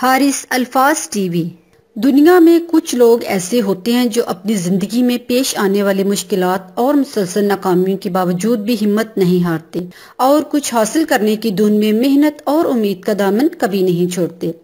हारिस अल्फाज टीवी दुनिया में कुछ लोग ऐसे होते हैं जो अपनी ज़िंदगी में पेश आने वाली मुश्किल और मुसलसल नाकामियों के बावजूद भी हिम्मत नहीं हारते और कुछ हासिल करने की धुन में मेहनत और उम्मीद का दामन कभी नहीं छोड़ते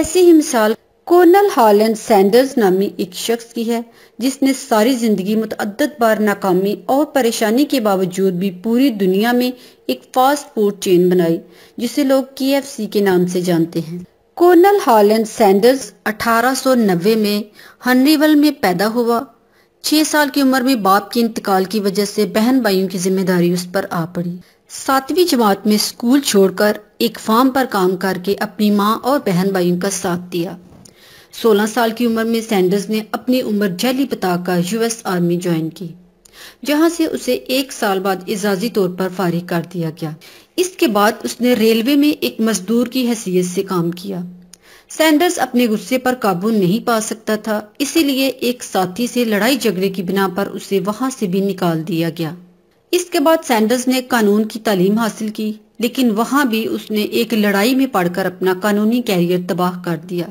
ऐसी ही मिसाल कोनल हॉलैंड सैंडर्स नामी एक शख्स की है जिसने सारी ज़िंदगी मतद बार नाकामी और परेशानी के बावजूद भी पूरी दुनिया में एक फास्ट फूड चेन बनाई जिसे लोग के के नाम से जानते हैं कोनल हॉलैंड सैंडर्स 1890 में हनरीवल में पैदा हुआ छह साल की उम्र में बाप के इंतकाल की वजह से बहन भाइयों की जिम्मेदारी उस पर आ पड़ी सातवीं जमात में स्कूल छोड़कर एक फार्म पर काम करके अपनी माँ और बहन भाइयों का साथ दिया 16 साल की उम्र में सैंडर्स ने अपनी उम्र जहली बताकर यूएस आर्मी ज्वाइन की जहां से उसे एक साल बाद एजाजी तौर पर फारिग कर दिया गया इसके बाद उसने रेलवे में एक मजदूर की हैसियत से काम किया सैंडर्स अपने गुस्से पर काबू नहीं पा सकता था इसीलिए एक साथी से लड़ाई झगड़े की बिना पर उसे वहां से भी निकाल दिया गया इसके बाद सैंडर्स ने कानून की तालीम हासिल की लेकिन वहां भी उसने एक लड़ाई में पढ़कर अपना कानूनी कैरियर तबाह कर दिया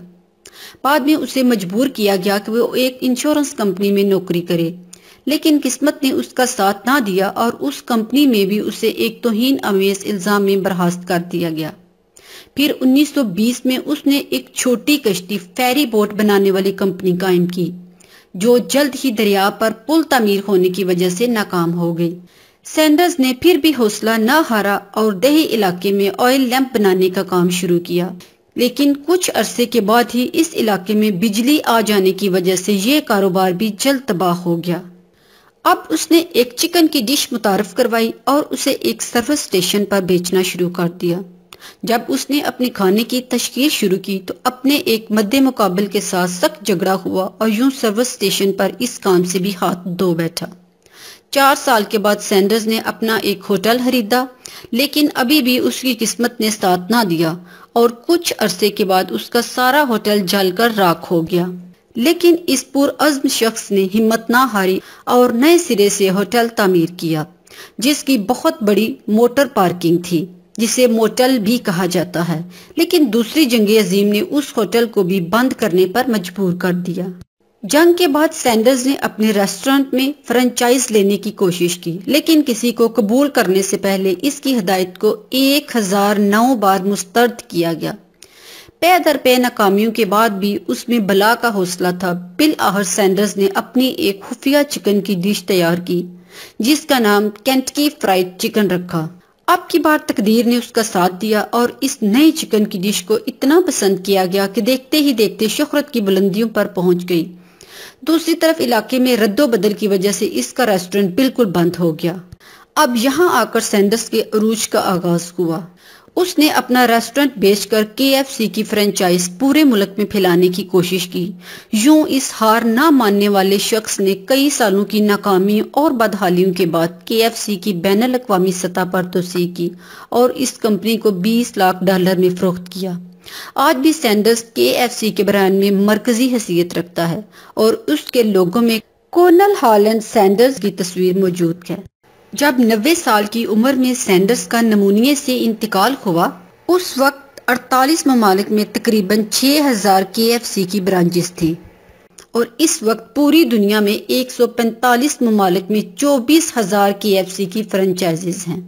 बाद में उसे मजबूर किया गया कि वो एक इंश्योरेंस कंपनी में नौकरी करे लेकिन किस्मत ने उसका साथ ना दिया और उस कंपनी में भी उसे एक तोहन अमेज इल्ज़ाम में बर्खास्त कर दिया गया फिर 1920 में उसने एक छोटी कश्ती फेरी बोट बनाने वाली कंपनी कायम की जो जल्द ही दरिया पर पुल तमीर होने की वजह से नाकाम हो गई सैंडर्स ने फिर भी हौसला न हारा और दही इलाके में ऑयल लैंप बनाने का काम शुरू किया लेकिन कुछ अरसे के बाद ही इस इलाके में बिजली आ जाने की वजह से ये कारोबार भी जल्द तबाह हो गया अब उसने एक चिकन की डिश मुतारफ करवाई और उसे एक सर्विस स्टेशन पर बेचना शुरू कर दिया जब उसने अपने खाने की तशकील शुरू की तो अपने एक मद्दे मुकाबल के साथ सख्त झगड़ा हुआ और यूं सर्विस स्टेशन पर इस काम से भी हाथ धो बैठा चार साल के बाद सैंडर्स ने अपना एक होटल खरीदा लेकिन अभी भी उसकी किस्मत ने साथ ना दिया और कुछ अरसे के बाद उसका सारा होटल जलकर राख हो गया लेकिन इस पुरअज़म शख्स ने हिम्मत ना हारी और नए सिरे से होटल तामीर किया जिसकी बहुत बड़ी मोटर पार्किंग थी जिसे मोटल भी कहा जाता है लेकिन दूसरी जंग अजीम ने उस होटल को भी बंद करने पर मजबूर कर दिया जंग के बाद सैंडर्स ने अपने रेस्टोरेंट में फ्रेंचाइज लेने की कोशिश की लेकिन किसी को कबूल करने से पहले इसकी हदायत को एक हजार नौ बार मुस्तरद किया गया पे दर पे नाकामियों के बाद भी उसमें भला का हौसला था बिल आहर सैंडर्स ने अपनी एक खुफिया चिकन की डिश तैयार की जिसका नाम कैंटकी फ्राइड चिकन रखा अब की बार तकदीर ने उसका साथ दिया और इस नई चिकन की डिश को इतना पसंद किया गया कि देखते ही देखते शोहरत की बुलंदियों पर पहुंच गई दूसरी तरफ इलाके में रद्दो बदल की वजह से इसका रेस्टोरेंट बिल्कुल बंद हो गया अब यहाँ आकर सैंडर्स के अरूज का आगाज हुआ उसने अपना रेस्टोरेंट बेचकर केएफसी की फ्रेंचाइज पूरे मुल्क में फैलाने की कोशिश की यूं इस हार ना मानने वाले शख्स ने कई सालों की नाकामी और बदहालियों के बाद केएफसी की बैन अवी सतह पर तोसी की और इस कंपनी को 20 लाख डॉलर में फरोख्त किया आज भी सैंडर्स केएफसी के ब्रांड में मरकजी हैसियत रखता है और उसके लोगों में कोनल हॉलैंड सैंडर्स की तस्वीर मौजूद है जब 90 साल की उम्र में सैंडर्स का नमूनिए से इंतकाल हुआ उस वक्त 48 ममालिक में तकरीबन 6000 सी की ब्रांचेस थी और इस वक्त पूरी दुनिया में 145 ममालिक में 24000 सी की फ्रेंचाइजेज हैं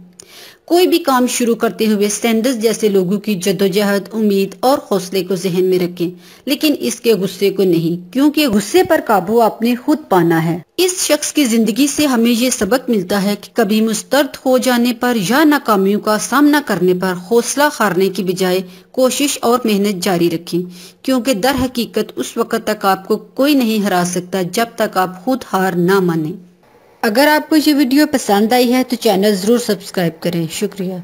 कोई भी काम शुरू करते हुए सैंडर्स जैसे लोगों की जदोजहद उम्मीद और हौसले को जहन में रखें लेकिन इसके गुस्से को नहीं क्योंकि गुस्से पर काबू आपने खुद पाना है इस शख्स की जिंदगी से हमें ये सबक मिलता है कि कभी मुस्तर्द हो जाने पर या नाकामियों का सामना करने पर हौसला हारने की बजाय कोशिश और मेहनत जारी रखें क्योंकि दर हकीकत उस वक्त तक आपको कोई नहीं हरा सकता जब तक आप खुद हार ना माने अगर आपको ये वीडियो पसंद आई है तो चैनल ज़रूर सब्सक्राइब करें शुक्रिया